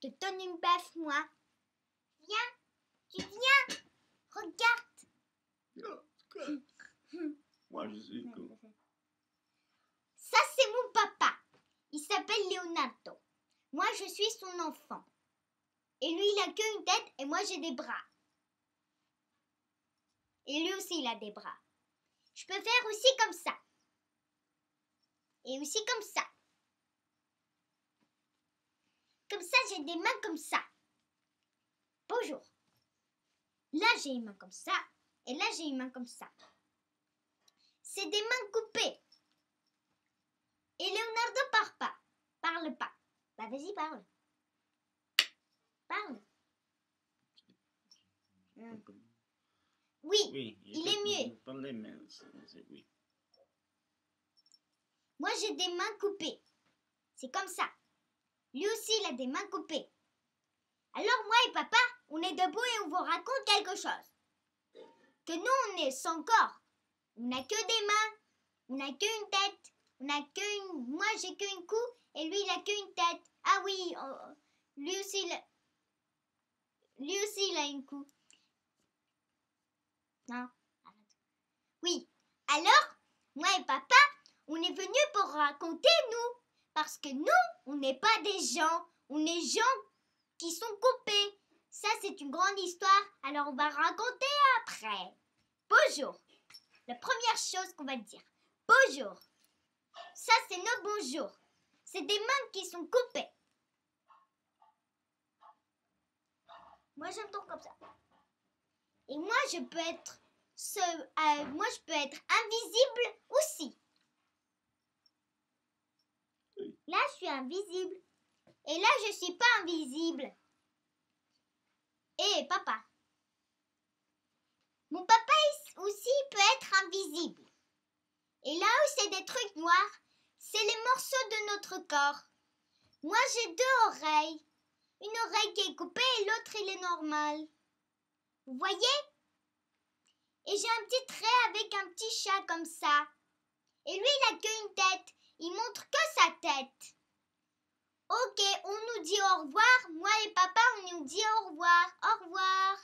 Je te donne une baffe, moi. Viens, tu viens. Regarde. moi, je suis enfant. Ça, c'est mon papa. Il s'appelle Leonardo. Moi, je suis son enfant. Et lui, il a qu'une tête et moi, j'ai des bras. Et lui aussi, il a des bras. Je peux faire aussi comme ça. Et aussi comme ça comme ça, j'ai des mains comme ça. Bonjour. Là, j'ai une main comme ça. Et là, j'ai une main comme ça. C'est des mains coupées. Et Leonardo parle pas. Parle pas. Bah, vas-y, parle. Parle. Hum. Oui, il est mieux. Moi, j'ai des mains coupées. C'est comme ça il a des mains coupées. Alors moi et papa, on est debout et on vous raconte quelque chose. Que nous, on est sans corps. On n'a que des mains, on n'a qu'une tête, on Moi, j'ai une cou et lui, il a qu'une tête. Ah oui, oh, oh. lui aussi, Lui aussi, il a une cou. Non, Oui, alors, moi et papa, on est venu pour raconter, nous, parce que nous, on n'est pas des gens, on est gens qui sont coupés. Ça, c'est une grande histoire, alors on va raconter après. Bonjour. La première chose qu'on va dire, bonjour. Ça, c'est nos bonjours. C'est des mains qui sont coupées. Moi, j'entends comme ça. Et moi, je peux être, euh, moi, je peux être invisible invisible. Et là, je suis pas invisible. Et eh, papa. Mon papa aussi peut être invisible. Et là où c'est des trucs noirs, c'est les morceaux de notre corps. Moi, j'ai deux oreilles. Une oreille qui est coupée et l'autre, il est normal. Vous voyez Et j'ai un petit trait avec un petit chat comme ça. Et lui, il n'a qu'une tête. Il montre que sa tête. Ok, on nous dit au revoir. Moi et papa, on nous dit au revoir. Au revoir.